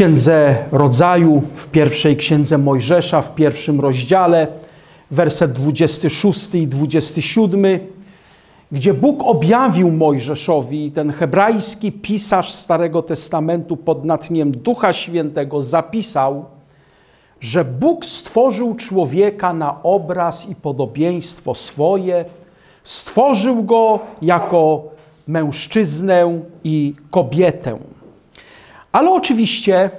księdze rodzaju, w pierwszej księdze Mojżesza, w pierwszym rozdziale, werset 26 i 27, gdzie Bóg objawił Mojżeszowi, ten hebrajski pisarz Starego Testamentu pod natchniem Ducha Świętego zapisał, że Bóg stworzył człowieka na obraz i podobieństwo swoje, stworzył go jako mężczyznę i kobietę. Ale oczywiście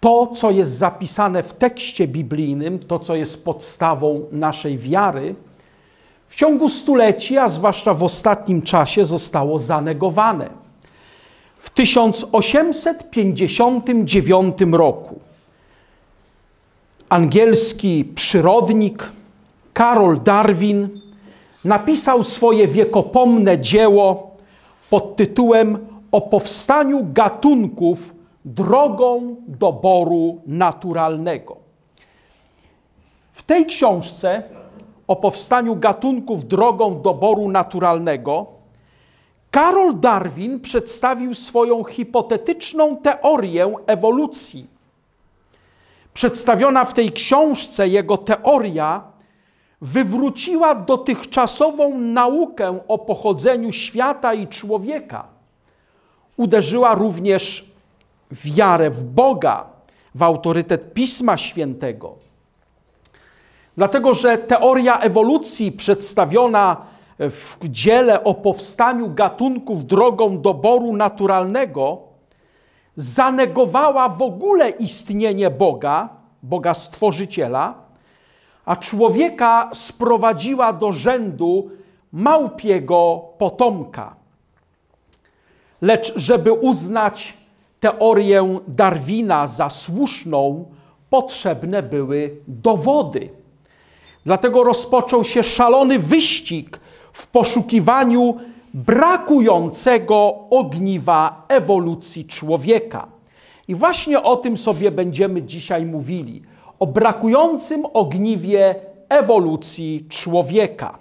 to, co jest zapisane w tekście biblijnym, to, co jest podstawą naszej wiary, w ciągu stuleci, a zwłaszcza w ostatnim czasie, zostało zanegowane. W 1859 roku angielski przyrodnik Karol Darwin napisał swoje wiekopomne dzieło pod tytułem o powstaniu gatunków drogą doboru naturalnego. W tej książce o powstaniu gatunków drogą doboru naturalnego Karol Darwin przedstawił swoją hipotetyczną teorię ewolucji. Przedstawiona w tej książce jego teoria wywróciła dotychczasową naukę o pochodzeniu świata i człowieka uderzyła również w wiarę w Boga, w autorytet Pisma Świętego. Dlatego, że teoria ewolucji przedstawiona w dziele o powstaniu gatunków drogą doboru naturalnego zanegowała w ogóle istnienie Boga, Boga Stworzyciela, a człowieka sprowadziła do rzędu małpiego potomka lecz żeby uznać teorię Darwina za słuszną, potrzebne były dowody. Dlatego rozpoczął się szalony wyścig w poszukiwaniu brakującego ogniwa ewolucji człowieka. I właśnie o tym sobie będziemy dzisiaj mówili o brakującym ogniwie ewolucji człowieka.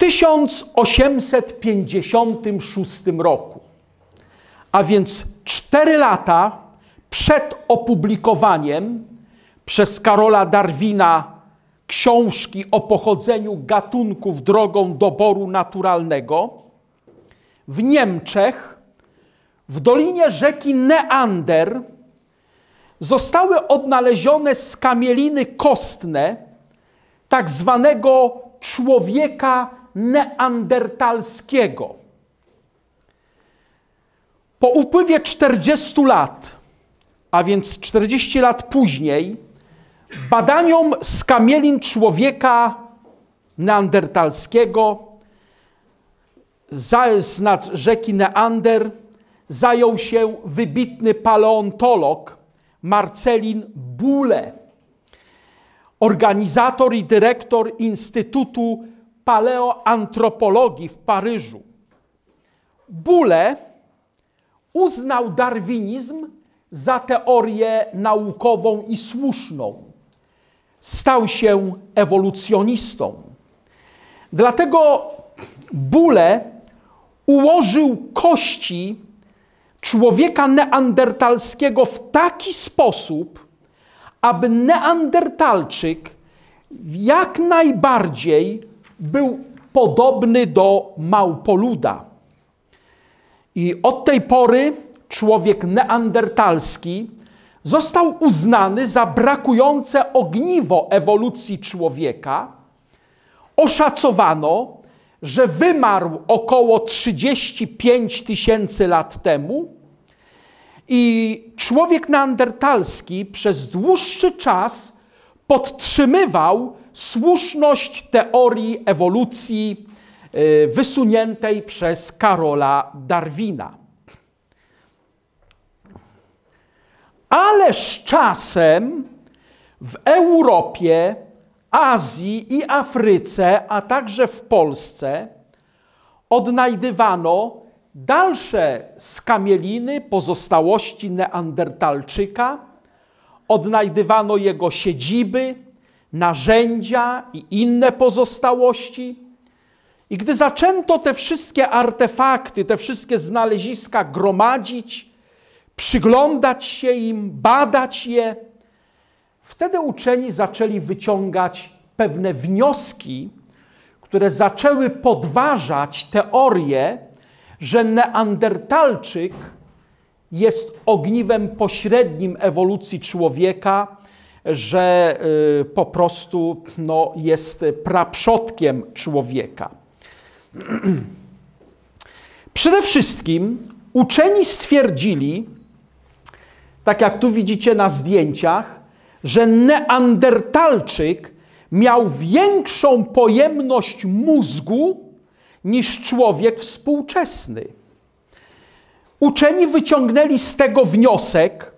1856 roku, a więc cztery lata przed opublikowaniem przez Karola Darwina książki o pochodzeniu gatunków drogą doboru naturalnego, w Niemczech, w dolinie rzeki Neander, zostały odnalezione skamieliny kostne tak zwanego człowieka neandertalskiego. Po upływie 40 lat, a więc 40 lat później, badaniom skamielin człowieka neandertalskiego z nad rzeki Neander zajął się wybitny paleontolog Marcelin Bule, organizator i dyrektor Instytutu paleoantropologii w Paryżu. Bóle uznał darwinizm za teorię naukową i słuszną. Stał się ewolucjonistą. Dlatego Bóle ułożył kości człowieka neandertalskiego w taki sposób, aby neandertalczyk jak najbardziej był podobny do małpoluda. I od tej pory człowiek neandertalski został uznany za brakujące ogniwo ewolucji człowieka. Oszacowano, że wymarł około 35 tysięcy lat temu i człowiek neandertalski przez dłuższy czas podtrzymywał słuszność teorii ewolucji y, wysuniętej przez Karola Darwina. Ale z czasem w Europie, Azji i Afryce, a także w Polsce odnajdywano dalsze skamieliny, pozostałości Neandertalczyka, odnajdywano jego siedziby, narzędzia i inne pozostałości. I gdy zaczęto te wszystkie artefakty, te wszystkie znaleziska gromadzić, przyglądać się im, badać je, wtedy uczeni zaczęli wyciągać pewne wnioski, które zaczęły podważać teorię, że Neandertalczyk jest ogniwem pośrednim ewolucji człowieka że y, po prostu no, jest praprzodkiem człowieka. Przede wszystkim uczeni stwierdzili, tak jak tu widzicie na zdjęciach, że Neandertalczyk miał większą pojemność mózgu niż człowiek współczesny. Uczeni wyciągnęli z tego wniosek,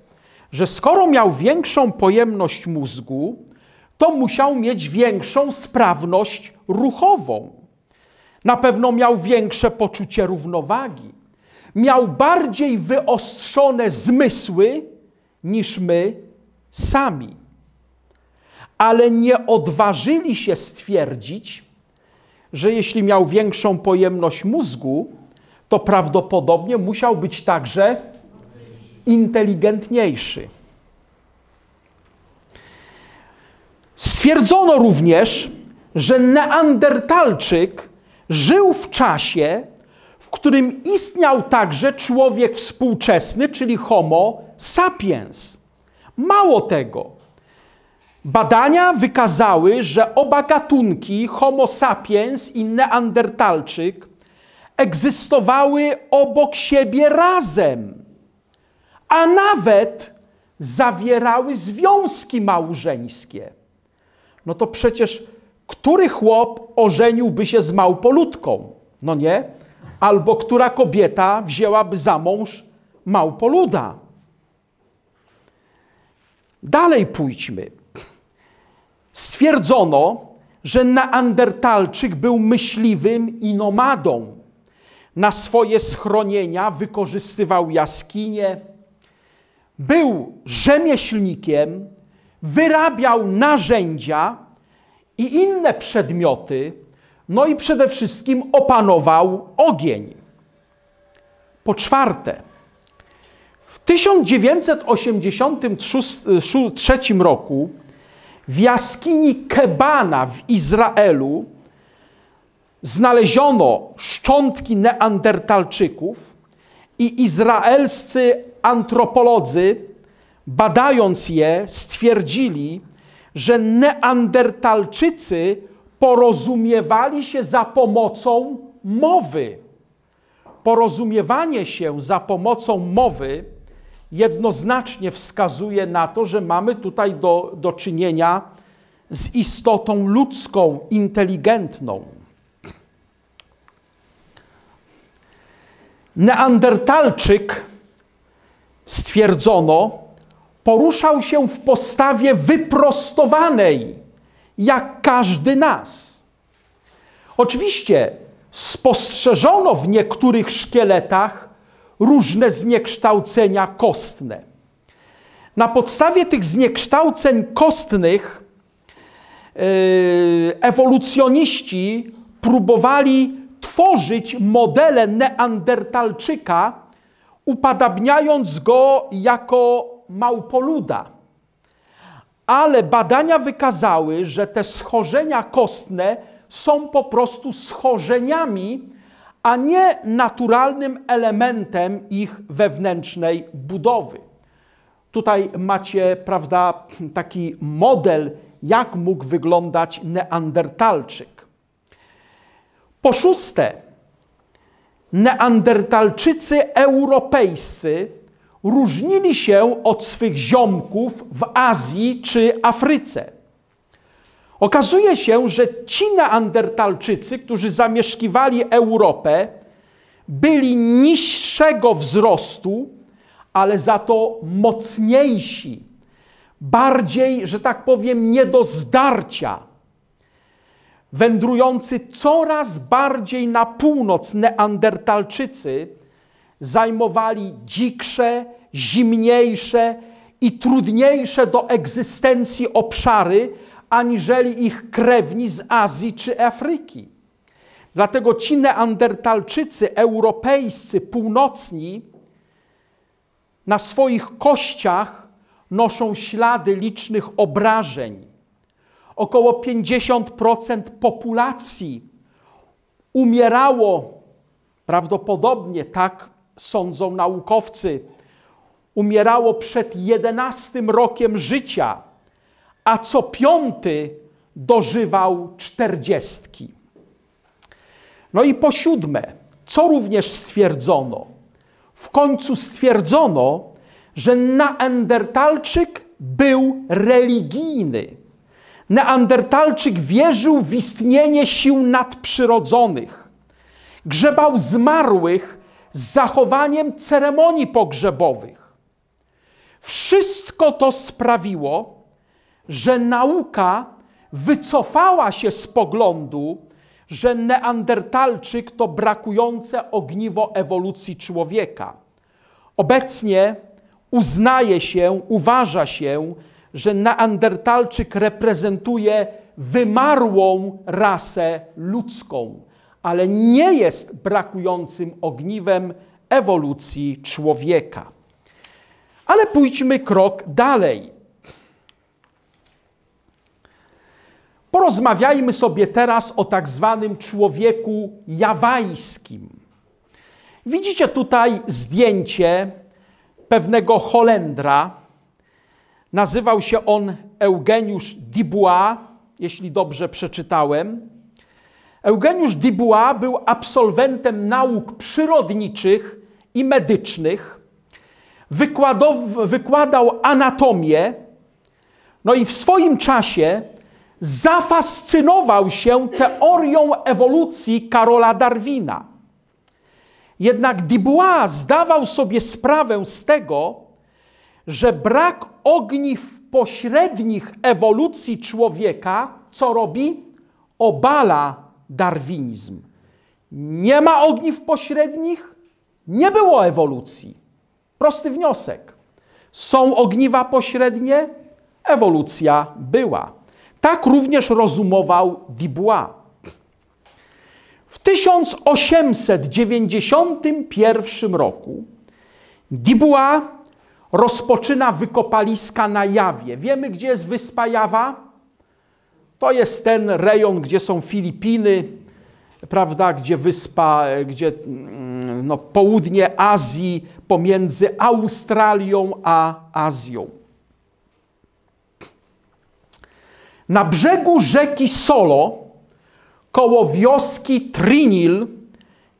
że skoro miał większą pojemność mózgu, to musiał mieć większą sprawność ruchową. Na pewno miał większe poczucie równowagi. Miał bardziej wyostrzone zmysły niż my sami. Ale nie odważyli się stwierdzić, że jeśli miał większą pojemność mózgu, to prawdopodobnie musiał być także inteligentniejszy. Stwierdzono również, że Neandertalczyk żył w czasie, w którym istniał także człowiek współczesny, czyli Homo sapiens. Mało tego, badania wykazały, że oba gatunki, Homo sapiens i Neandertalczyk, egzystowały obok siebie razem a nawet zawierały związki małżeńskie. No to przecież który chłop ożeniłby się z małpoludką? No nie? Albo która kobieta wzięłaby za mąż małpoluda? Dalej pójdźmy. Stwierdzono, że Neandertalczyk był myśliwym i nomadą. Na swoje schronienia wykorzystywał jaskinie, był rzemieślnikiem, wyrabiał narzędzia i inne przedmioty, no i przede wszystkim opanował ogień. Po czwarte, w 1983 e, roku w jaskini Kebana w Izraelu znaleziono szczątki neandertalczyków, i izraelscy antropolodzy, badając je, stwierdzili, że Neandertalczycy porozumiewali się za pomocą mowy. Porozumiewanie się za pomocą mowy jednoznacznie wskazuje na to, że mamy tutaj do, do czynienia z istotą ludzką, inteligentną. Neandertalczyk, stwierdzono, poruszał się w postawie wyprostowanej, jak każdy nas. Oczywiście spostrzeżono w niektórych szkieletach różne zniekształcenia kostne. Na podstawie tych zniekształceń kostnych yy, ewolucjoniści próbowali tworzyć modele neandertalczyka, upadabniając go jako małpoluda. Ale badania wykazały, że te schorzenia kostne są po prostu schorzeniami, a nie naturalnym elementem ich wewnętrznej budowy. Tutaj macie, prawda, taki model, jak mógł wyglądać neandertalczyk. Po szóste, Neandertalczycy europejscy różnili się od swych ziomków w Azji czy Afryce. Okazuje się, że ci Neandertalczycy, którzy zamieszkiwali Europę, byli niższego wzrostu, ale za to mocniejsi, bardziej, że tak powiem, nie do zdarcia wędrujący coraz bardziej na północ Neandertalczycy zajmowali dziksze, zimniejsze i trudniejsze do egzystencji obszary, aniżeli ich krewni z Azji czy Afryki. Dlatego ci Neandertalczycy europejscy, północni, na swoich kościach noszą ślady licznych obrażeń Około 50% populacji umierało, prawdopodobnie tak sądzą naukowcy, umierało przed 11 rokiem życia, a co piąty dożywał czterdziestki. No i po siódme, co również stwierdzono? W końcu stwierdzono, że Neandertalczyk był religijny. Neandertalczyk wierzył w istnienie sił nadprzyrodzonych. Grzebał zmarłych z zachowaniem ceremonii pogrzebowych. Wszystko to sprawiło, że nauka wycofała się z poglądu, że Neandertalczyk to brakujące ogniwo ewolucji człowieka. Obecnie uznaje się, uważa się, że Neandertalczyk reprezentuje wymarłą rasę ludzką, ale nie jest brakującym ogniwem ewolucji człowieka. Ale pójdźmy krok dalej. Porozmawiajmy sobie teraz o tak zwanym człowieku jawajskim. Widzicie tutaj zdjęcie pewnego Holendra, Nazywał się on Eugeniusz Dubois, jeśli dobrze przeczytałem. Eugeniusz Dubois był absolwentem nauk przyrodniczych i medycznych, wykładał anatomię, no i w swoim czasie zafascynował się teorią ewolucji Karola Darwina. Jednak Dubois zdawał sobie sprawę z tego, że brak ogniw pośrednich ewolucji człowieka, co robi? Obala darwinizm. Nie ma ogniw pośrednich, nie było ewolucji. Prosty wniosek. Są ogniwa pośrednie, ewolucja była. Tak również rozumował Dubois. W 1891 roku Dubois rozpoczyna wykopaliska na Jawie. Wiemy, gdzie jest wyspa Jawa? To jest ten rejon, gdzie są Filipiny, prawda, gdzie wyspa, e, gdzie mm, no, południe Azji, pomiędzy Australią a Azją. Na brzegu rzeki Solo, koło wioski Trinil,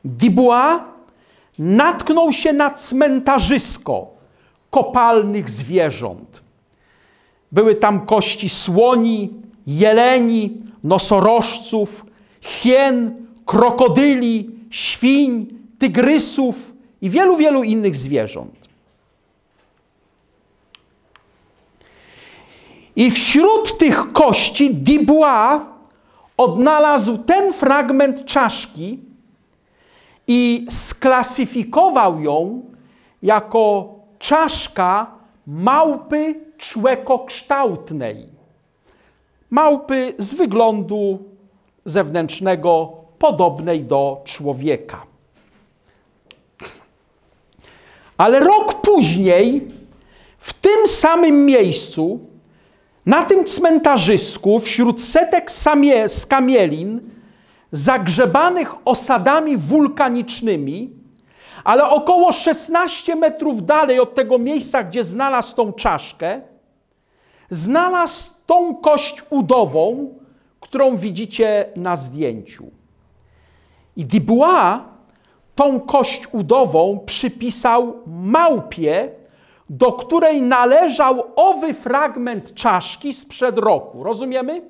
Dibua, natknął się na cmentarzysko, kopalnych zwierząt. Były tam kości słoni, jeleni, nosorożców, hien, krokodyli, świń, tygrysów i wielu, wielu innych zwierząt. I wśród tych kości Dubois odnalazł ten fragment czaszki i sklasyfikował ją jako czaszka małpy człekokształtnej. Małpy z wyglądu zewnętrznego podobnej do człowieka. Ale rok później, w tym samym miejscu, na tym cmentarzysku, wśród setek skamielin zagrzebanych osadami wulkanicznymi, ale około 16 metrów dalej od tego miejsca, gdzie znalazł tą czaszkę, znalazł tą kość udową, którą widzicie na zdjęciu. I Dubois tą kość udową przypisał małpie, do której należał owy fragment czaszki sprzed roku. Rozumiemy?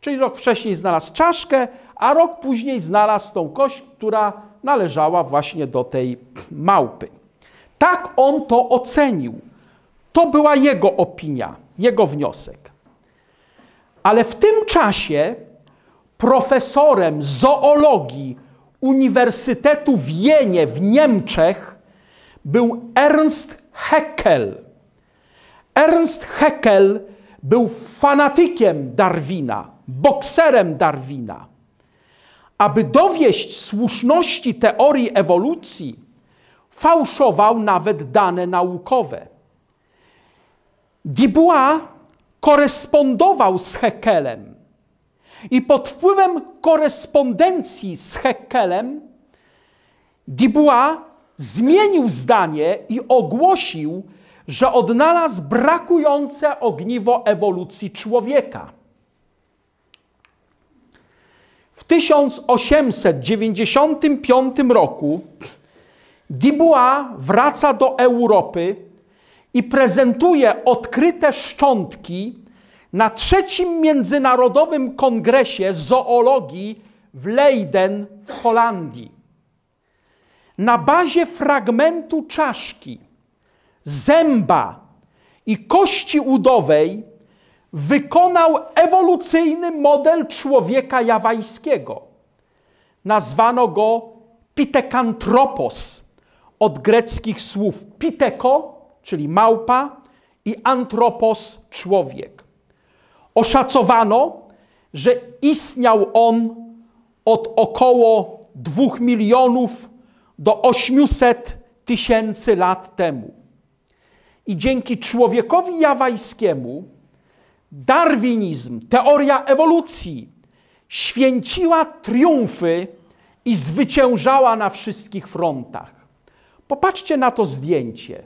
Czyli rok wcześniej znalazł czaszkę, a rok później znalazł tą kość, która należała właśnie do tej małpy. Tak on to ocenił. To była jego opinia, jego wniosek. Ale w tym czasie profesorem zoologii Uniwersytetu w Jenie w Niemczech był Ernst Haeckel. Ernst Haeckel był fanatykiem Darwina, bokserem Darwina. Aby dowieść słuszności teorii ewolucji, fałszował nawet dane naukowe. Dubois korespondował z Heckelem i pod wpływem korespondencji z Heckelem Dubois zmienił zdanie i ogłosił, że odnalazł brakujące ogniwo ewolucji człowieka. W 1895 roku Dubois wraca do Europy i prezentuje odkryte szczątki na trzecim międzynarodowym kongresie zoologii w Leiden w Holandii. Na bazie fragmentu czaszki, zęba i kości udowej wykonał ewolucyjny model człowieka jawajskiego. Nazwano go pitekantropos od greckich słów piteko, czyli małpa, i antropos, człowiek. Oszacowano, że istniał on od około 2 milionów do 800 tysięcy lat temu. I dzięki człowiekowi jawajskiemu darwinizm, teoria ewolucji święciła triumfy i zwyciężała na wszystkich frontach. Popatrzcie na to zdjęcie.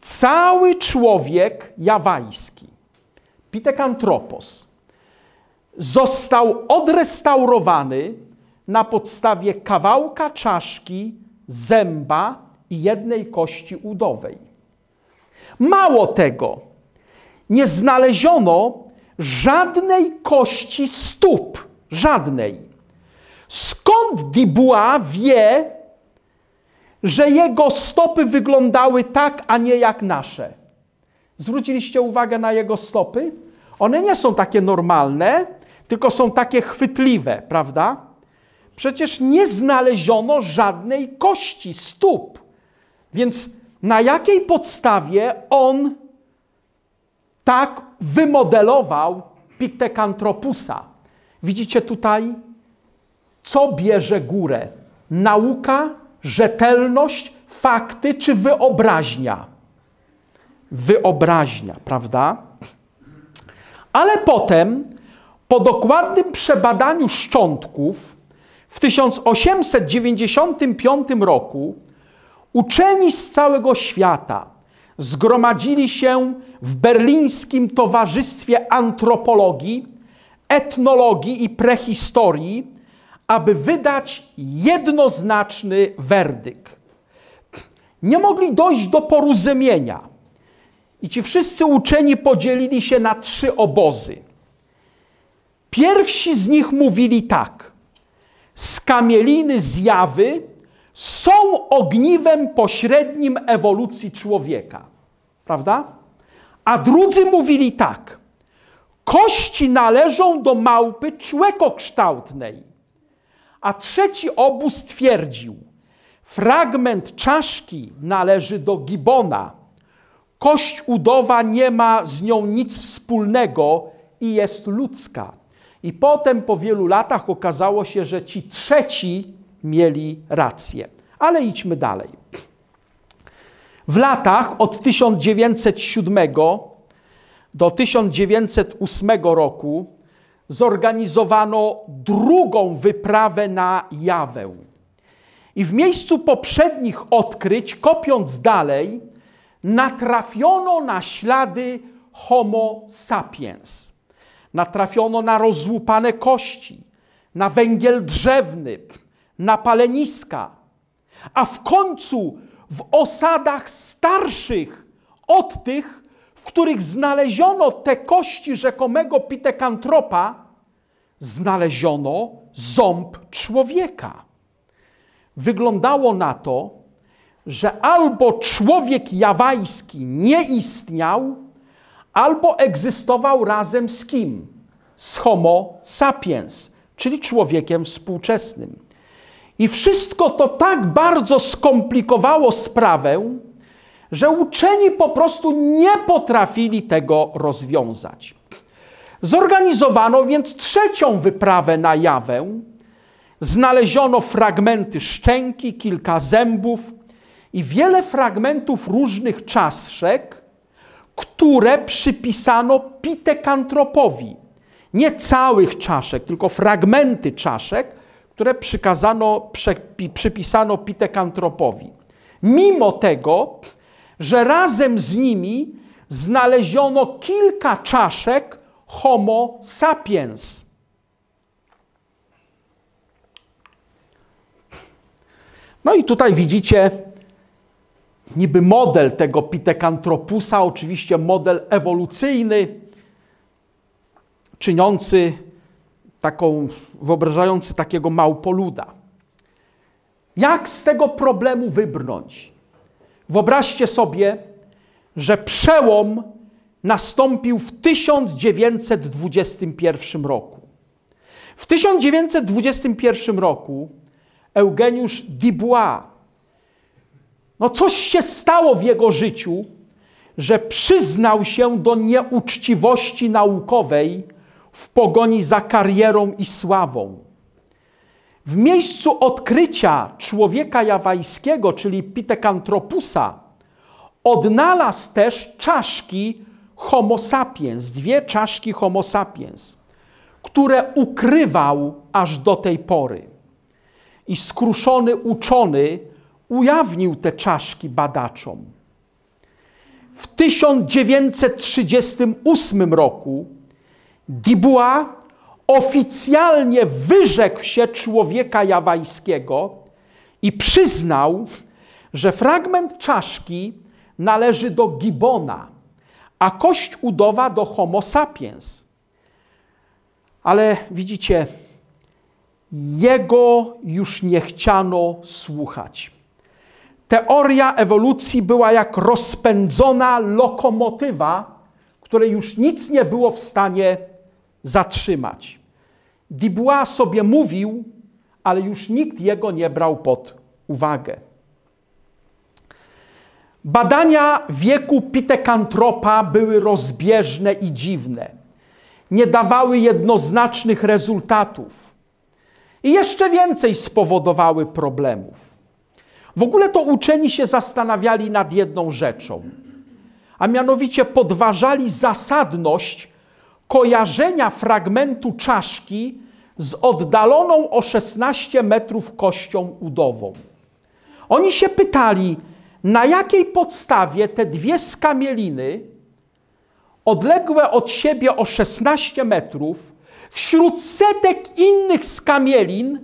Cały człowiek jawański, Pitekantropos, został odrestaurowany na podstawie kawałka czaszki, zęba i jednej kości udowej. Mało tego, nie znaleziono żadnej kości stóp, żadnej. Skąd Dibua wie, że jego stopy wyglądały tak, a nie jak nasze? Zwróciliście uwagę na jego stopy? One nie są takie normalne, tylko są takie chwytliwe, prawda? Przecież nie znaleziono żadnej kości stóp. Więc na jakiej podstawie on tak wymodelował Pitekantropusa. Widzicie tutaj, co bierze górę? Nauka, rzetelność, fakty czy wyobraźnia? Wyobraźnia, prawda? Ale potem, po dokładnym przebadaniu szczątków, w 1895 roku uczeni z całego świata zgromadzili się w berlińskim Towarzystwie Antropologii, Etnologii i Prehistorii, aby wydać jednoznaczny werdykt. Nie mogli dojść do porozumienia. I ci wszyscy uczeni podzielili się na trzy obozy. Pierwsi z nich mówili tak: skamieliny zjawy są ogniwem pośrednim ewolucji człowieka. Prawda? A drudzy mówili tak. Kości należą do małpy człekokształtnej. A trzeci obóz twierdził, fragment czaszki należy do gibona. Kość udowa nie ma z nią nic wspólnego i jest ludzka. I potem po wielu latach okazało się, że ci trzeci mieli rację. Ale idźmy dalej. W latach od 1907 do 1908 roku zorganizowano drugą wyprawę na Jawę. I w miejscu poprzednich odkryć, kopiąc dalej, natrafiono na ślady Homo sapiens. Natrafiono na rozłupane kości, na węgiel drzewny, na paleniska, a w końcu w osadach starszych od tych, w których znaleziono te kości rzekomego pitekantropa, znaleziono ząb człowieka. Wyglądało na to, że albo człowiek jawajski nie istniał, albo egzystował razem z kim? Z Homo sapiens, czyli człowiekiem współczesnym. I wszystko to tak bardzo skomplikowało sprawę, że uczeni po prostu nie potrafili tego rozwiązać. Zorganizowano więc trzecią wyprawę na Jawę. Znaleziono fragmenty szczęki, kilka zębów i wiele fragmentów różnych czaszek, które przypisano Pitekantropowi. Nie całych czaszek, tylko fragmenty czaszek, które przykazano, przypisano Pitekantropowi. Mimo tego, że razem z nimi znaleziono kilka czaszek Homo sapiens. No i tutaj widzicie niby model tego Pitekantropusa, oczywiście model ewolucyjny, czyniący taką, wyobrażający takiego małpoluda. Jak z tego problemu wybrnąć? Wyobraźcie sobie, że przełom nastąpił w 1921 roku. W 1921 roku Eugeniusz Dubois, no coś się stało w jego życiu, że przyznał się do nieuczciwości naukowej, w pogoni za karierą i sławą. W miejscu odkrycia człowieka jawajskiego, czyli Pitekantropusa, odnalazł też czaszki Homo sapiens, dwie czaszki Homo sapiens, które ukrywał aż do tej pory. I skruszony uczony ujawnił te czaszki badaczom. W 1938 roku Gibua oficjalnie wyrzekł się człowieka jawajskiego i przyznał, że fragment czaszki należy do gibona, a kość udowa do homo sapiens. Ale widzicie, jego już nie chciano słuchać. Teoria ewolucji była jak rozpędzona lokomotywa, której już nic nie było w stanie zatrzymać. Dubois sobie mówił, ale już nikt jego nie brał pod uwagę. Badania wieku Pitekantropa były rozbieżne i dziwne. Nie dawały jednoznacznych rezultatów. I jeszcze więcej spowodowały problemów. W ogóle to uczeni się zastanawiali nad jedną rzeczą, a mianowicie podważali zasadność kojarzenia fragmentu czaszki z oddaloną o 16 metrów kością udową. Oni się pytali, na jakiej podstawie te dwie skamieliny, odległe od siebie o 16 metrów, wśród setek innych skamielin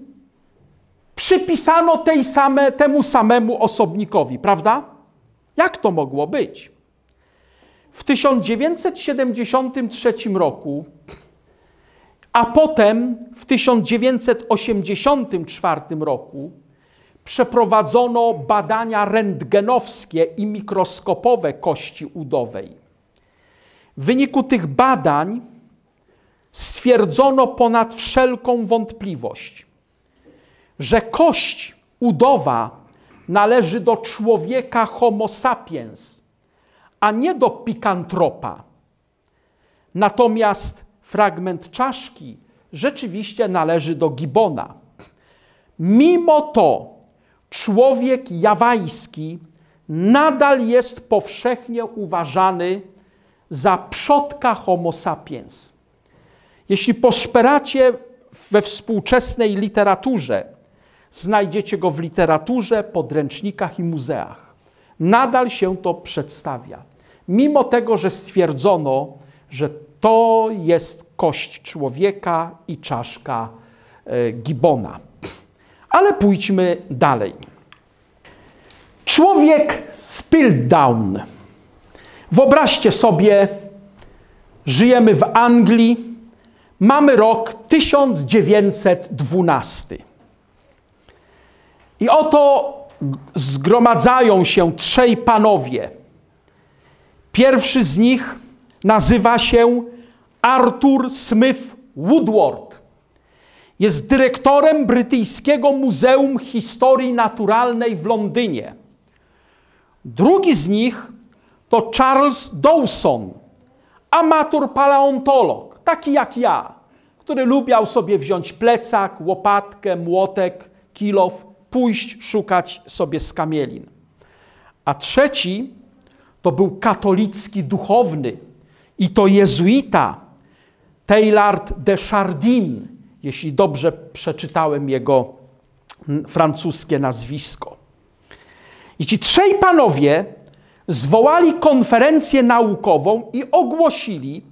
przypisano tej same, temu samemu osobnikowi, prawda? Jak to mogło być? w 1973 roku, a potem w 1984 roku przeprowadzono badania rentgenowskie i mikroskopowe kości udowej. W wyniku tych badań stwierdzono ponad wszelką wątpliwość, że kość udowa należy do człowieka Homo sapiens a nie do pikantropa. Natomiast fragment czaszki rzeczywiście należy do gibona. Mimo to człowiek jawajski nadal jest powszechnie uważany za przodka Homo sapiens. Jeśli poszperacie we współczesnej literaturze, znajdziecie go w literaturze, podręcznikach i muzeach. Nadal się to przedstawia mimo tego, że stwierdzono, że to jest kość człowieka i czaszka e, gibona. Ale pójdźmy dalej. Człowiek z Wyobraźcie sobie, żyjemy w Anglii, mamy rok 1912. I oto zgromadzają się trzej panowie – Pierwszy z nich nazywa się Arthur Smith Woodward. Jest dyrektorem Brytyjskiego Muzeum Historii Naturalnej w Londynie. Drugi z nich to Charles Dawson, amator paleontolog, taki jak ja, który lubiał sobie wziąć plecak, łopatkę, młotek, kilof, pójść szukać sobie skamielin. A trzeci to był katolicki duchowny i to jezuita Taylard de Chardin, jeśli dobrze przeczytałem jego mm, francuskie nazwisko. I ci trzej panowie zwołali konferencję naukową i ogłosili,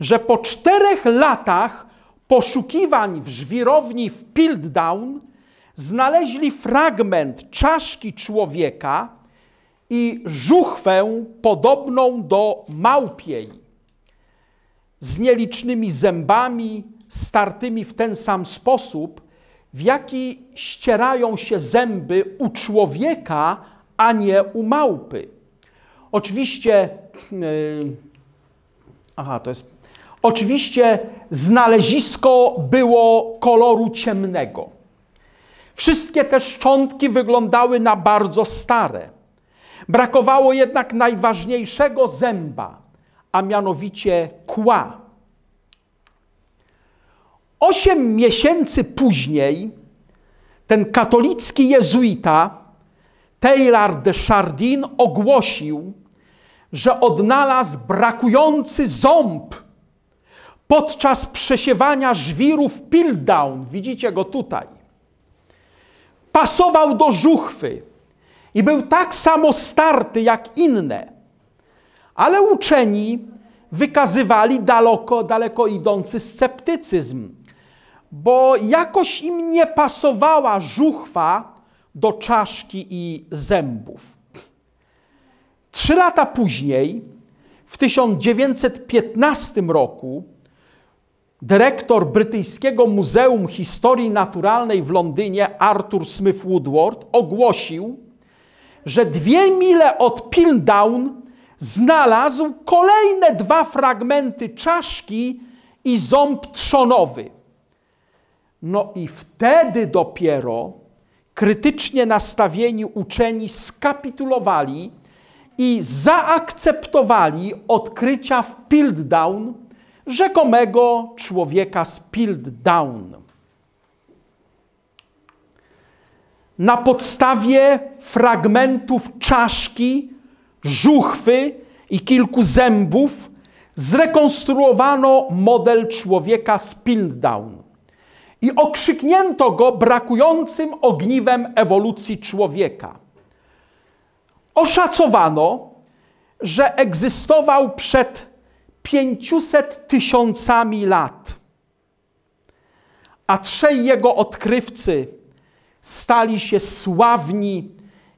że po czterech latach poszukiwań w żwirowni w Piltdown znaleźli fragment czaszki człowieka, i żuchwę podobną do małpiej, z nielicznymi zębami startymi w ten sam sposób, w jaki ścierają się zęby u człowieka, a nie u małpy. Oczywiście, yy, aha, to jest. Oczywiście znalezisko było koloru ciemnego. Wszystkie te szczątki wyglądały na bardzo stare. Brakowało jednak najważniejszego zęba, a mianowicie kła. Osiem miesięcy później ten katolicki jezuita Taylor de Chardin ogłosił, że odnalazł brakujący ząb podczas przesiewania żwirów Pildown. Widzicie go tutaj. Pasował do żuchwy i był tak samo starty jak inne. Ale uczeni wykazywali daleko, daleko idący sceptycyzm, bo jakoś im nie pasowała żuchwa do czaszki i zębów. Trzy lata później, w 1915 roku, dyrektor brytyjskiego Muzeum Historii Naturalnej w Londynie Arthur Smith Woodward ogłosił, że dwie mile od Pildown znalazł kolejne dwa fragmenty czaszki i ząb trzonowy. No i wtedy dopiero krytycznie nastawieni uczeni skapitulowali i zaakceptowali odkrycia w Piltdown rzekomego człowieka z Piltdown. na podstawie fragmentów czaszki, żuchwy i kilku zębów zrekonstruowano model człowieka z Piltdown i okrzyknięto go brakującym ogniwem ewolucji człowieka. Oszacowano, że egzystował przed 500 tysiącami lat, a trzej jego odkrywcy stali się sławni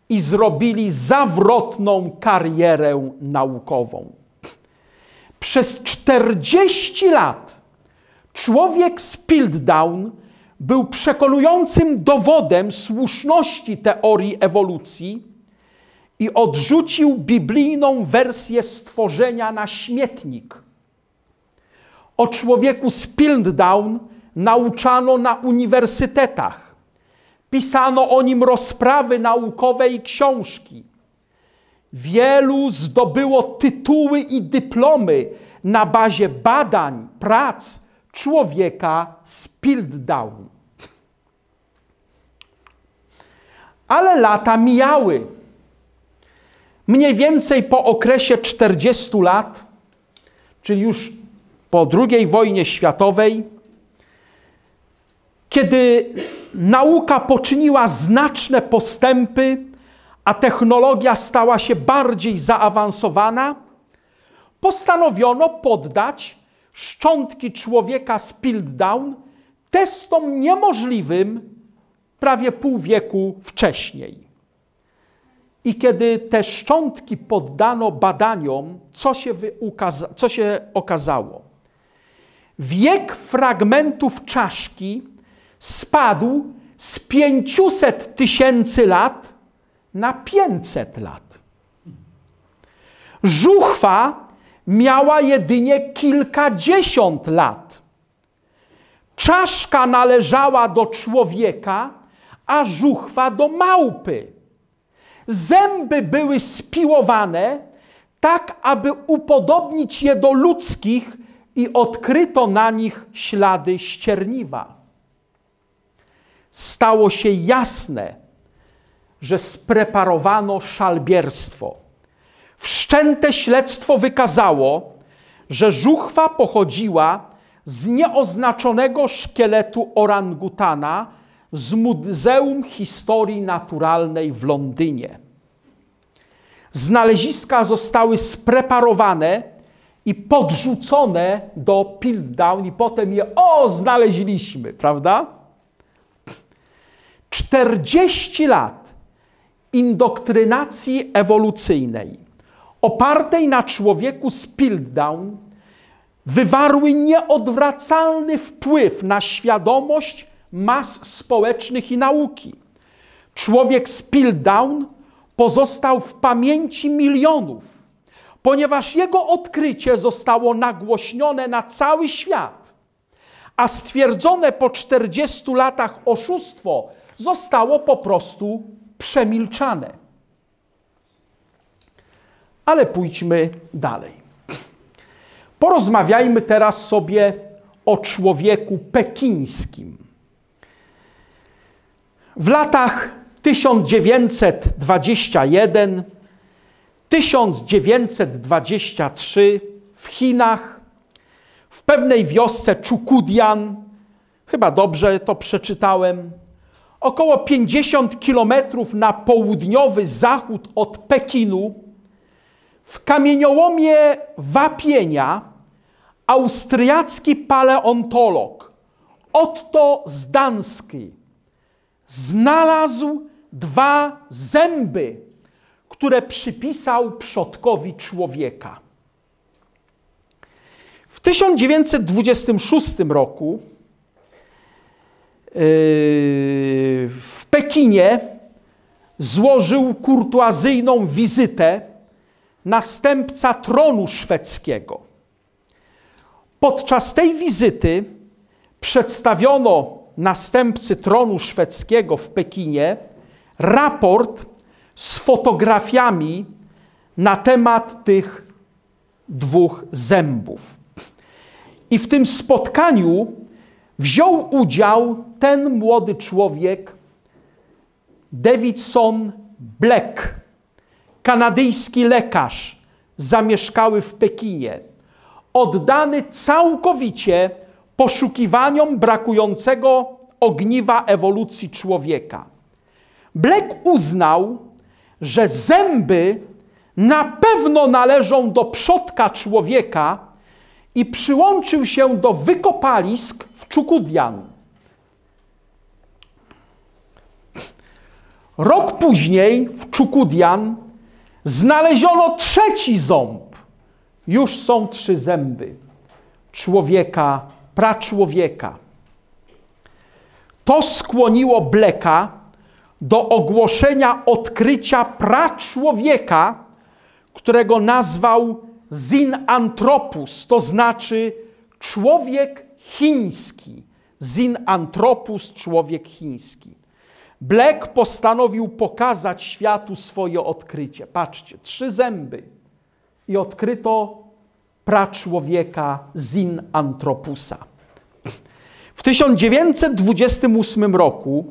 i zrobili zawrotną karierę naukową. Przez 40 lat człowiek z Piltdown był przekonującym dowodem słuszności teorii ewolucji i odrzucił biblijną wersję stworzenia na śmietnik. O człowieku z Piltdown nauczano na uniwersytetach pisano o nim rozprawy naukowe i książki. Wielu zdobyło tytuły i dyplomy na bazie badań, prac człowieka z Piltdown. Ale lata mijały. Mniej więcej po okresie 40 lat, czyli już po II wojnie światowej, kiedy nauka poczyniła znaczne postępy, a technologia stała się bardziej zaawansowana, postanowiono poddać szczątki człowieka z Piltdown testom niemożliwym prawie pół wieku wcześniej. I kiedy te szczątki poddano badaniom, co się, co się okazało? Wiek fragmentów czaszki spadł z 500 tysięcy lat na 500 lat. Żuchwa miała jedynie kilkadziesiąt lat. Czaszka należała do człowieka, a żuchwa do małpy. Zęby były spiłowane, tak aby upodobnić je do ludzkich i odkryto na nich ślady ścierniwa stało się jasne, że spreparowano szalbierstwo. Wszczęte śledztwo wykazało, że żuchwa pochodziła z nieoznaczonego szkieletu orangutana z Muzeum Historii Naturalnej w Londynie. Znaleziska zostały spreparowane i podrzucone do Piltdown i potem je o, znaleźliśmy, prawda? 40 lat indoktrynacji ewolucyjnej opartej na człowieku z Piltdown wywarły nieodwracalny wpływ na świadomość mas społecznych i nauki. Człowiek z Piltdown pozostał w pamięci milionów, ponieważ jego odkrycie zostało nagłośnione na cały świat, a stwierdzone po 40 latach oszustwo zostało po prostu przemilczane. Ale pójdźmy dalej. Porozmawiajmy teraz sobie o człowieku pekińskim. W latach 1921 1923 w Chinach, w pewnej wiosce Czukudian, chyba dobrze to przeczytałem, około 50 kilometrów na południowy zachód od Pekinu, w kamieniołomie Wapienia, austriacki paleontolog Otto Zdanski znalazł dwa zęby, które przypisał przodkowi człowieka. W 1926 roku Yy, w Pekinie złożył kurtuazyjną wizytę następca tronu szwedzkiego. Podczas tej wizyty przedstawiono następcy tronu szwedzkiego w Pekinie raport z fotografiami na temat tych dwóch zębów. I w tym spotkaniu wziął udział ten młody człowiek, Davidson Black, kanadyjski lekarz, zamieszkały w Pekinie, oddany całkowicie poszukiwaniom brakującego ogniwa ewolucji człowieka. Black uznał, że zęby na pewno należą do przodka człowieka i przyłączył się do wykopalisk, Czukudian. Rok później w Czukudian znaleziono trzeci ząb. Już są trzy zęby człowieka, praczłowieka. To skłoniło Bleka do ogłoszenia odkrycia praczłowieka, którego nazwał Zinanthropus, to znaczy człowiek chiński, Zinanthropus, człowiek chiński. Black postanowił pokazać światu swoje odkrycie. Patrzcie, trzy zęby i odkryto praczłowieka Zinanthropusa. W 1928 roku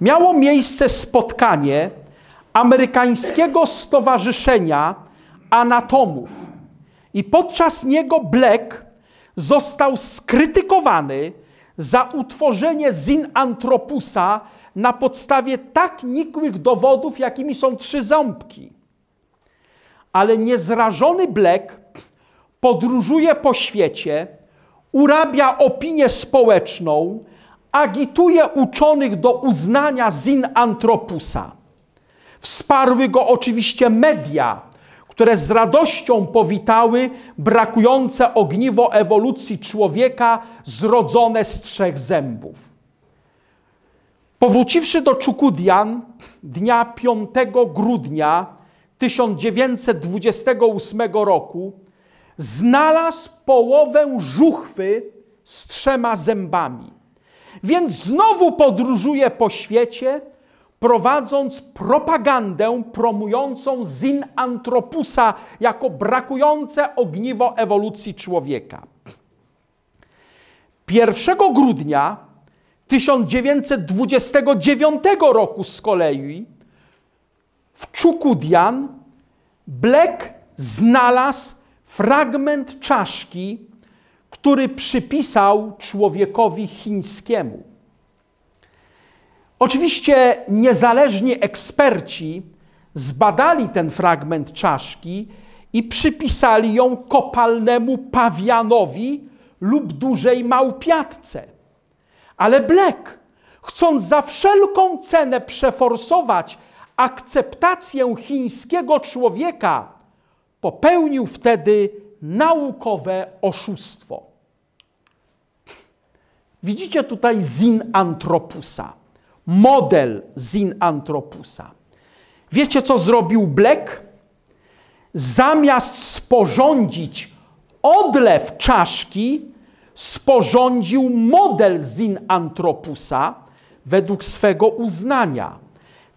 miało miejsce spotkanie amerykańskiego stowarzyszenia anatomów i podczas niego Black został skrytykowany za utworzenie zinantropusa na podstawie tak nikłych dowodów, jakimi są trzy ząbki. Ale niezrażony Black podróżuje po świecie, urabia opinię społeczną, agituje uczonych do uznania zinantropusa. Wsparły go oczywiście media, które z radością powitały brakujące ogniwo ewolucji człowieka zrodzone z trzech zębów. Powróciwszy do Czukudian dnia 5 grudnia 1928 roku, znalazł połowę żuchwy z trzema zębami. Więc znowu podróżuje po świecie prowadząc propagandę promującą zin antropusa jako brakujące ogniwo ewolucji człowieka. 1 grudnia 1929 roku z kolei w Czukudian Black znalazł fragment czaszki, który przypisał człowiekowi chińskiemu. Oczywiście niezależni eksperci zbadali ten fragment czaszki i przypisali ją kopalnemu pawianowi lub dużej małpiatce. Ale Black, chcąc za wszelką cenę przeforsować akceptację chińskiego człowieka, popełnił wtedy naukowe oszustwo. Widzicie tutaj Zin Antropusa model zin antropusa. Wiecie, co zrobił Black? Zamiast sporządzić odlew czaszki, sporządził model zin antropusa według swego uznania,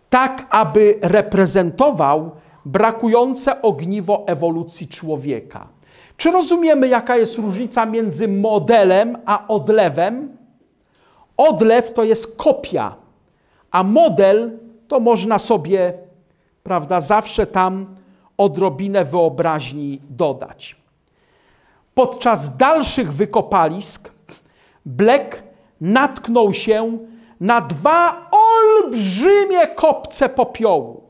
tak aby reprezentował brakujące ogniwo ewolucji człowieka. Czy rozumiemy, jaka jest różnica między modelem a odlewem? Odlew to jest kopia a model to można sobie, prawda, zawsze tam odrobinę wyobraźni dodać. Podczas dalszych wykopalisk Black natknął się na dwa olbrzymie kopce popiołu.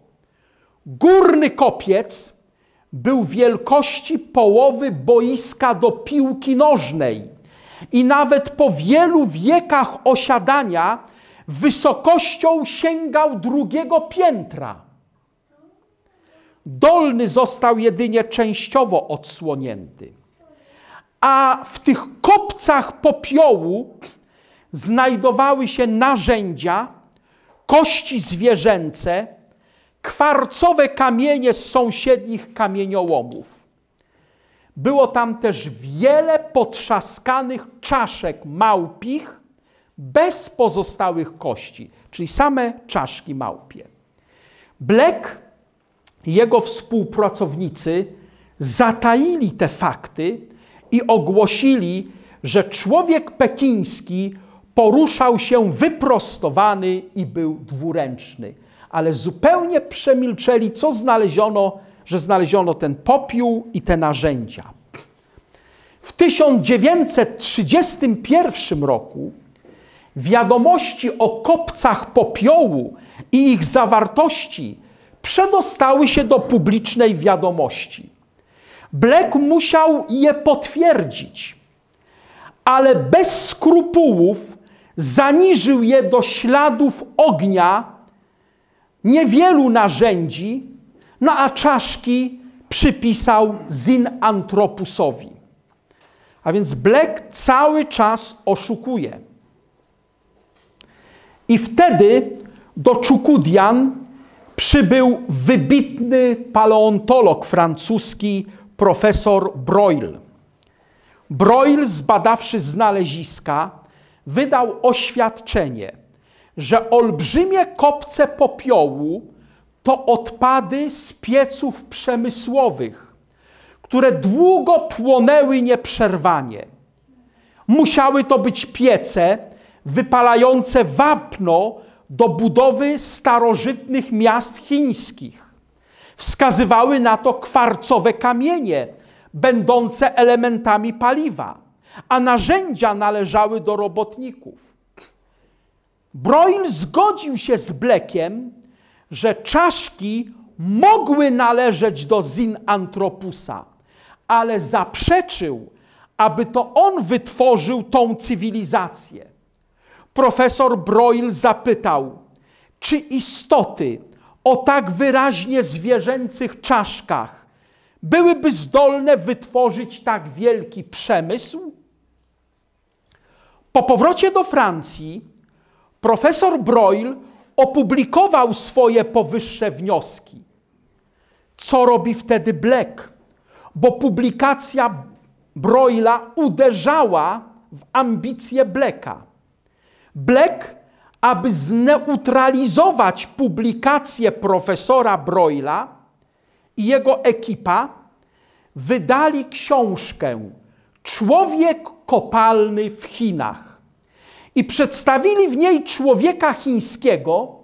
Górny kopiec był wielkości połowy boiska do piłki nożnej i nawet po wielu wiekach osiadania wysokością sięgał drugiego piętra. Dolny został jedynie częściowo odsłonięty, a w tych kopcach popiołu znajdowały się narzędzia, kości zwierzęce, kwarcowe kamienie z sąsiednich kamieniołomów. Było tam też wiele potrzaskanych czaszek małpich bez pozostałych kości, czyli same czaszki małpie. Black i jego współpracownicy zataili te fakty i ogłosili, że człowiek pekiński poruszał się wyprostowany i był dwuręczny. Ale zupełnie przemilczeli, co znaleziono, że znaleziono ten popiół i te narzędzia. W 1931 roku Wiadomości o kopcach popiołu i ich zawartości przedostały się do publicznej wiadomości. Blake musiał je potwierdzić, ale bez skrupułów zaniżył je do śladów ognia niewielu narzędzi, no a czaszki przypisał Zinantropusowi. A więc Black cały czas oszukuje. I wtedy do Czukudian przybył wybitny paleontolog francuski profesor Broil. Broil, zbadawszy znaleziska, wydał oświadczenie, że olbrzymie kopce popiołu to odpady z pieców przemysłowych, które długo płonęły nieprzerwanie. Musiały to być piece, wypalające wapno do budowy starożytnych miast chińskich. Wskazywały na to kwarcowe kamienie, będące elementami paliwa, a narzędzia należały do robotników. Broil zgodził się z Blekiem, że czaszki mogły należeć do Zinantropusa, ale zaprzeczył, aby to on wytworzył tą cywilizację profesor Broil zapytał, czy istoty o tak wyraźnie zwierzęcych czaszkach byłyby zdolne wytworzyć tak wielki przemysł? Po powrocie do Francji profesor Broil opublikował swoje powyższe wnioski. Co robi wtedy Black? Bo publikacja Broila uderzała w ambicje Blacka. Black, aby zneutralizować publikację profesora Broila i jego ekipa, wydali książkę Człowiek kopalny w Chinach i przedstawili w niej człowieka chińskiego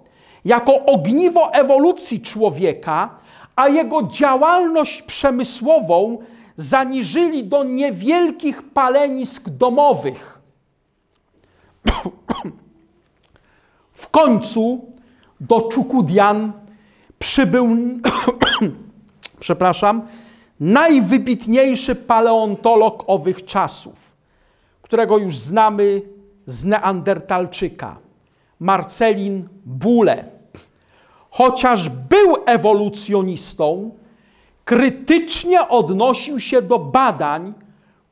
jako ogniwo ewolucji człowieka, a jego działalność przemysłową zaniżyli do niewielkich palenisk domowych W końcu do Czukudian przybył, przepraszam, najwybitniejszy paleontolog owych czasów, którego już znamy z Neandertalczyka, Marcelin Bule. Chociaż był ewolucjonistą, krytycznie odnosił się do badań,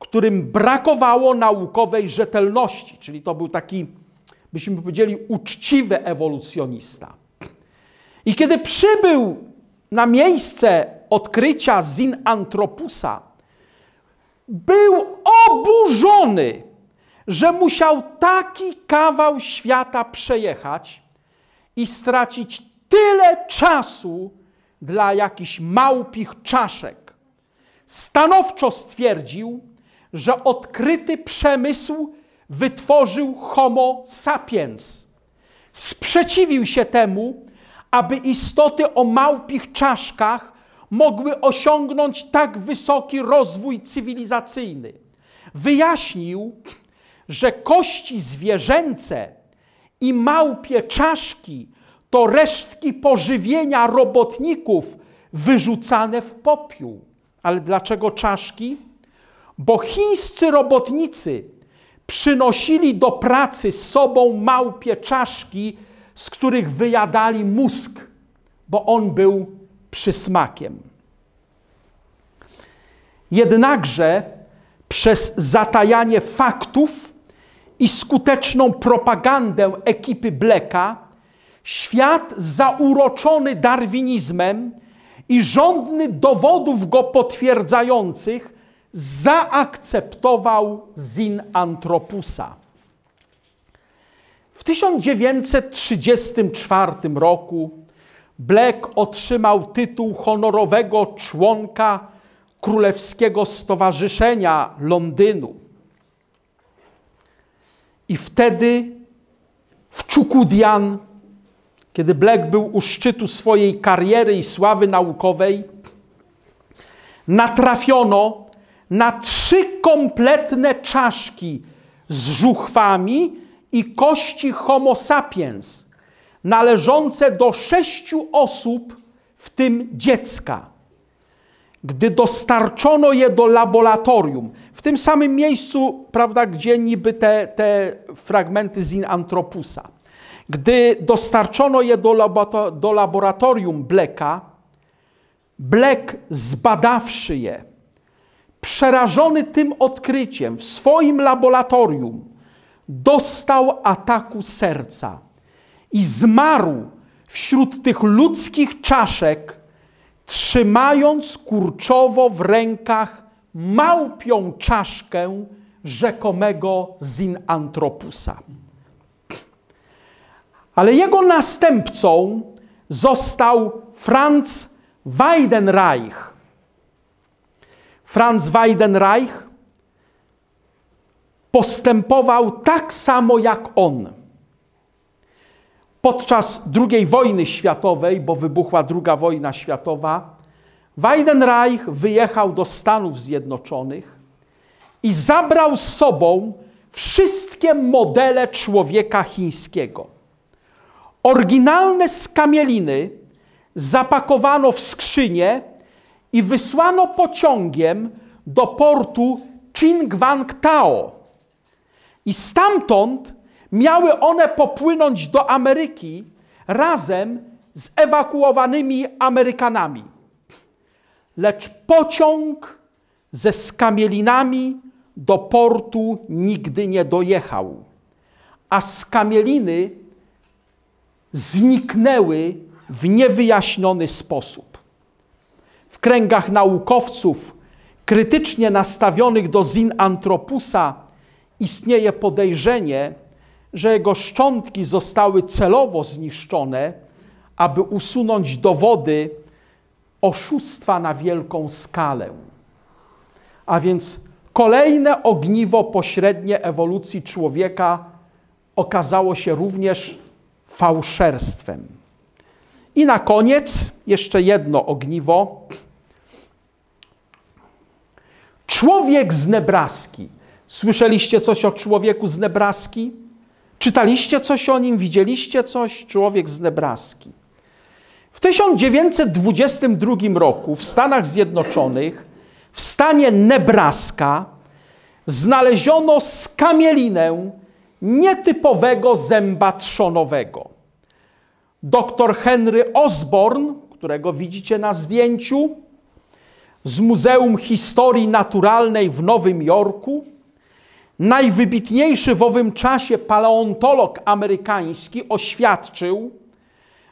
którym brakowało naukowej rzetelności, czyli to był taki, byśmy powiedzieli, uczciwy ewolucjonista. I kiedy przybył na miejsce odkrycia Zinantropusa, był oburzony, że musiał taki kawał świata przejechać i stracić tyle czasu dla jakichś małpich czaszek. Stanowczo stwierdził, że odkryty przemysł wytworzył Homo sapiens. Sprzeciwił się temu, aby istoty o małpich czaszkach mogły osiągnąć tak wysoki rozwój cywilizacyjny. Wyjaśnił, że kości zwierzęce i małpie czaszki to resztki pożywienia robotników wyrzucane w popiół. Ale dlaczego czaszki? bo chińscy robotnicy przynosili do pracy z sobą małpie czaszki, z których wyjadali mózg, bo on był przysmakiem. Jednakże przez zatajanie faktów i skuteczną propagandę ekipy Bleka, świat zauroczony darwinizmem i żądny dowodów go potwierdzających zaakceptował Zin Antropusa. W 1934 roku Black otrzymał tytuł honorowego członka Królewskiego Stowarzyszenia Londynu. I wtedy w Czukudian, kiedy Black był u szczytu swojej kariery i sławy naukowej, natrafiono na trzy kompletne czaszki z żuchwami i kości Homo sapiens, należące do sześciu osób, w tym dziecka. Gdy dostarczono je do laboratorium, w tym samym miejscu, prawda, gdzie niby te, te fragmenty z antropusa, gdy dostarczono je do, do laboratorium Bleka, Blek zbadawszy je, przerażony tym odkryciem, w swoim laboratorium dostał ataku serca i zmarł wśród tych ludzkich czaszek, trzymając kurczowo w rękach małpią czaszkę rzekomego Zinantropusa. Ale jego następcą został Franz Weidenreich, Franz Weidenreich postępował tak samo jak on. Podczas II wojny światowej, bo wybuchła II wojna światowa, Weidenreich wyjechał do Stanów Zjednoczonych i zabrał z sobą wszystkie modele człowieka chińskiego. Oryginalne skamieliny zapakowano w skrzynie, i wysłano pociągiem do portu Chingwangtao. I stamtąd miały one popłynąć do Ameryki razem z ewakuowanymi Amerykanami. Lecz pociąg ze skamielinami do portu nigdy nie dojechał, a skamieliny zniknęły w niewyjaśniony sposób kręgach naukowców krytycznie nastawionych do Zinantropusa istnieje podejrzenie, że jego szczątki zostały celowo zniszczone, aby usunąć dowody oszustwa na wielką skalę. A więc kolejne ogniwo pośrednie ewolucji człowieka okazało się również fałszerstwem. I na koniec jeszcze jedno ogniwo, Człowiek z Nebraski. Słyszeliście coś o człowieku z Nebraski? Czytaliście coś o nim? Widzieliście coś? Człowiek z Nebraski. W 1922 roku w Stanach Zjednoczonych, w stanie Nebraska, znaleziono skamielinę nietypowego zęba trzonowego. Doktor Henry Osborne, którego widzicie na zdjęciu, z Muzeum Historii Naturalnej w Nowym Jorku, najwybitniejszy w owym czasie paleontolog amerykański oświadczył,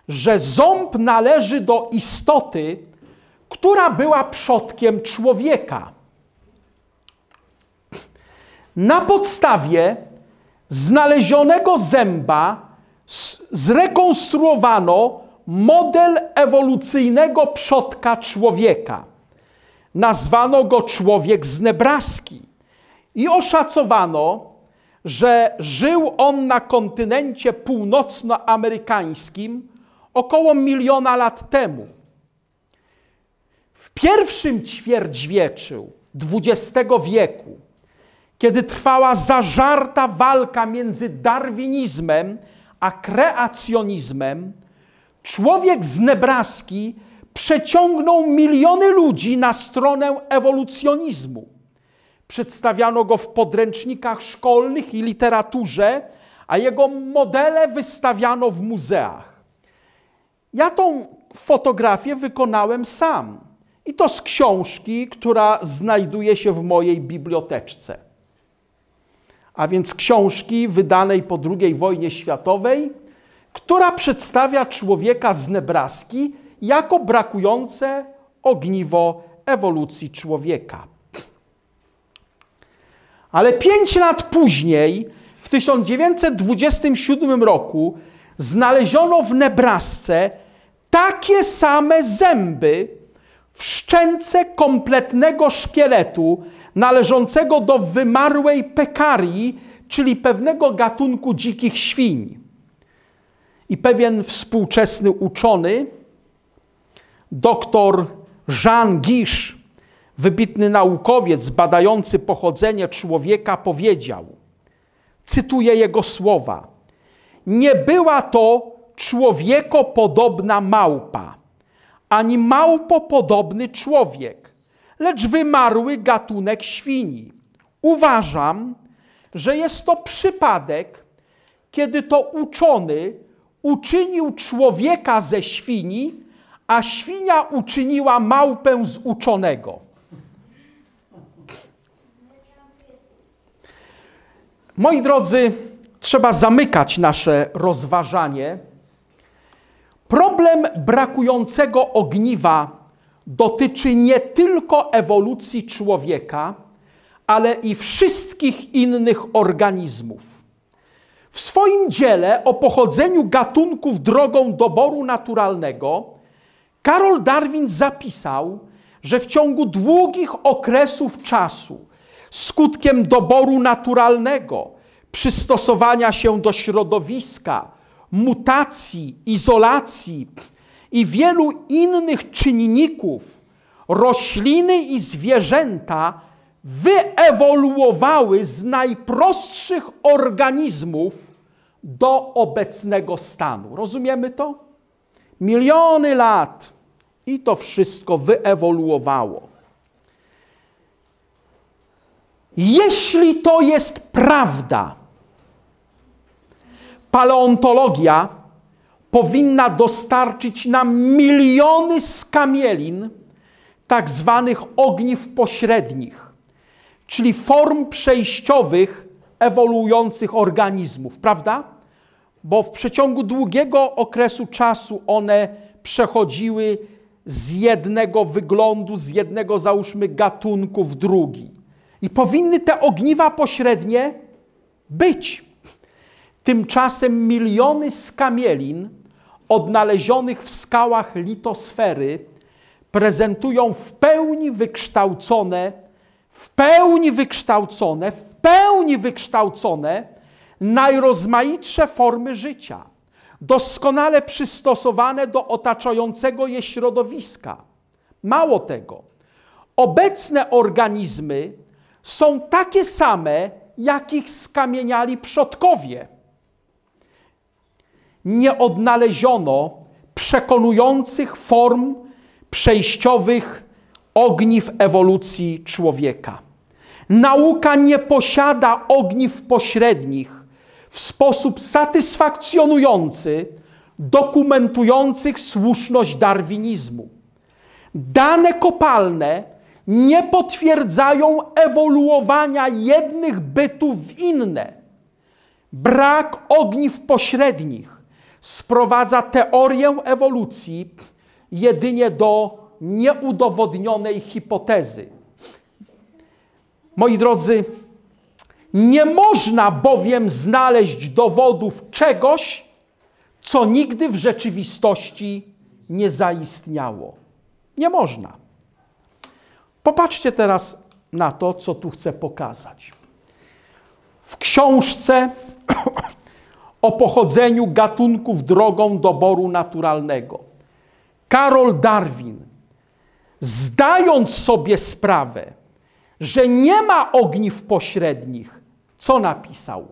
że ząb należy do istoty, która była przodkiem człowieka. Na podstawie znalezionego zęba zrekonstruowano model ewolucyjnego przodka człowieka. Nazwano go człowiek z Nebraski i oszacowano, że żył on na kontynencie północnoamerykańskim około miliona lat temu. W pierwszym ćwierćwieczu XX wieku, kiedy trwała zażarta walka między darwinizmem a kreacjonizmem, człowiek z Nebraski przeciągnął miliony ludzi na stronę ewolucjonizmu. Przedstawiano go w podręcznikach szkolnych i literaturze, a jego modele wystawiano w muzeach. Ja tą fotografię wykonałem sam i to z książki, która znajduje się w mojej biblioteczce. A więc książki wydanej po II wojnie światowej, która przedstawia człowieka z Nebraski, jako brakujące ogniwo ewolucji człowieka. Ale pięć lat później, w 1927 roku, znaleziono w Nebrasce takie same zęby w szczęce kompletnego szkieletu należącego do wymarłej pekarii, czyli pewnego gatunku dzikich świń. I pewien współczesny uczony, Doktor Jean Gish, wybitny naukowiec badający pochodzenie człowieka, powiedział, cytuję jego słowa, nie była to człowiekopodobna małpa, ani małpopodobny człowiek, lecz wymarły gatunek świni. Uważam, że jest to przypadek, kiedy to uczony uczynił człowieka ze świni, a świnia uczyniła małpę z uczonego. Moi drodzy, trzeba zamykać nasze rozważanie. Problem brakującego ogniwa dotyczy nie tylko ewolucji człowieka, ale i wszystkich innych organizmów. W swoim dziele o pochodzeniu gatunków drogą doboru naturalnego Karol Darwin zapisał, że w ciągu długich okresów czasu, skutkiem doboru naturalnego, przystosowania się do środowiska, mutacji, izolacji i wielu innych czynników, rośliny i zwierzęta wyewoluowały z najprostszych organizmów do obecnego stanu. Rozumiemy to? miliony lat i to wszystko wyewoluowało. Jeśli to jest prawda, paleontologia powinna dostarczyć nam miliony skamielin tak zwanych ogniw pośrednich, czyli form przejściowych ewoluujących organizmów, prawda? bo w przeciągu długiego okresu czasu one przechodziły z jednego wyglądu, z jednego załóżmy gatunku w drugi. I powinny te ogniwa pośrednie być. Tymczasem miliony skamielin odnalezionych w skałach litosfery prezentują w pełni wykształcone, w pełni wykształcone, w pełni wykształcone najrozmaitsze formy życia, doskonale przystosowane do otaczającego je środowiska. Mało tego, obecne organizmy są takie same, jakich skamieniali przodkowie. Nie odnaleziono przekonujących form przejściowych ogniw ewolucji człowieka. Nauka nie posiada ogniw pośrednich, w sposób satysfakcjonujący dokumentujących słuszność darwinizmu. Dane kopalne nie potwierdzają ewoluowania jednych bytów w inne. Brak ogniw pośrednich sprowadza teorię ewolucji jedynie do nieudowodnionej hipotezy. Moi drodzy, nie można bowiem znaleźć dowodów czegoś, co nigdy w rzeczywistości nie zaistniało. Nie można. Popatrzcie teraz na to, co tu chcę pokazać. W książce o pochodzeniu gatunków drogą doboru naturalnego Karol Darwin, zdając sobie sprawę, że nie ma ogniw pośrednich. Co napisał?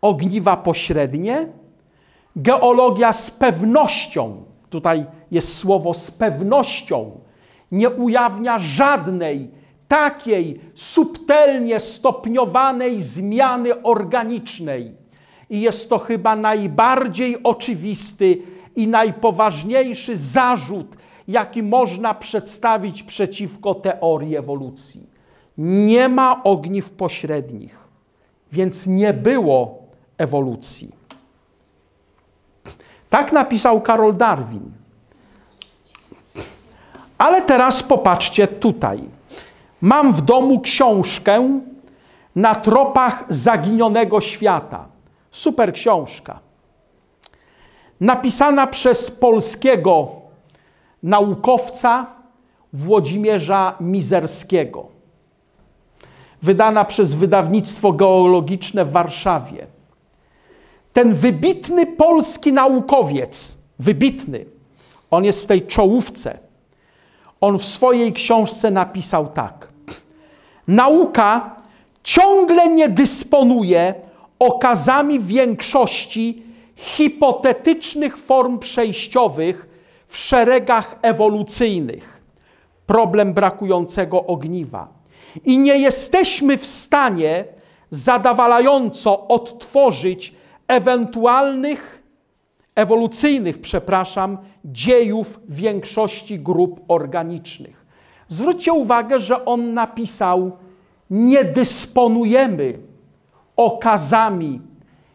Ogniwa pośrednie? Geologia z pewnością, tutaj jest słowo z pewnością, nie ujawnia żadnej takiej subtelnie stopniowanej zmiany organicznej. I jest to chyba najbardziej oczywisty i najpoważniejszy zarzut, jaki można przedstawić przeciwko teorii ewolucji nie ma ogniw pośrednich, więc nie było ewolucji. Tak napisał Karol Darwin. Ale teraz popatrzcie tutaj. Mam w domu książkę na tropach zaginionego świata. Super książka. Napisana przez polskiego naukowca Włodzimierza Mizerskiego wydana przez wydawnictwo geologiczne w Warszawie. Ten wybitny polski naukowiec, wybitny, on jest w tej czołówce. On w swojej książce napisał tak: Nauka ciągle nie dysponuje okazami większości hipotetycznych form przejściowych w szeregach ewolucyjnych. Problem brakującego ogniwa i nie jesteśmy w stanie zadawalająco odtworzyć ewentualnych, ewolucyjnych, przepraszam, dziejów większości grup organicznych. Zwróćcie uwagę, że on napisał: Nie dysponujemy okazami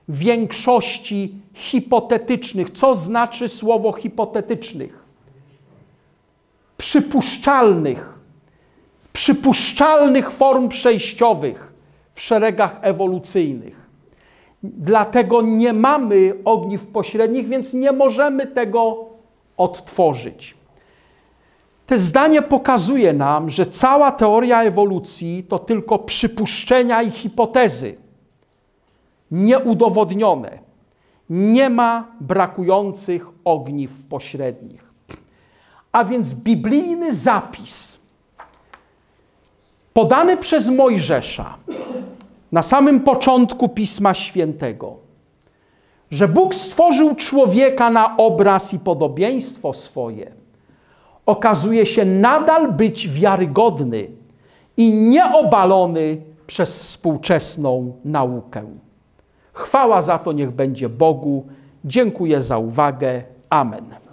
większości hipotetycznych. Co znaczy słowo hipotetycznych? Przypuszczalnych przypuszczalnych form przejściowych w szeregach ewolucyjnych. Dlatego nie mamy ogniw pośrednich, więc nie możemy tego odtworzyć. To zdanie pokazuje nam, że cała teoria ewolucji to tylko przypuszczenia i hipotezy, nieudowodnione. Nie ma brakujących ogniw pośrednich. A więc biblijny zapis podany przez Mojżesza na samym początku Pisma Świętego, że Bóg stworzył człowieka na obraz i podobieństwo swoje, okazuje się nadal być wiarygodny i nieobalony przez współczesną naukę. Chwała za to niech będzie Bogu. Dziękuję za uwagę. Amen.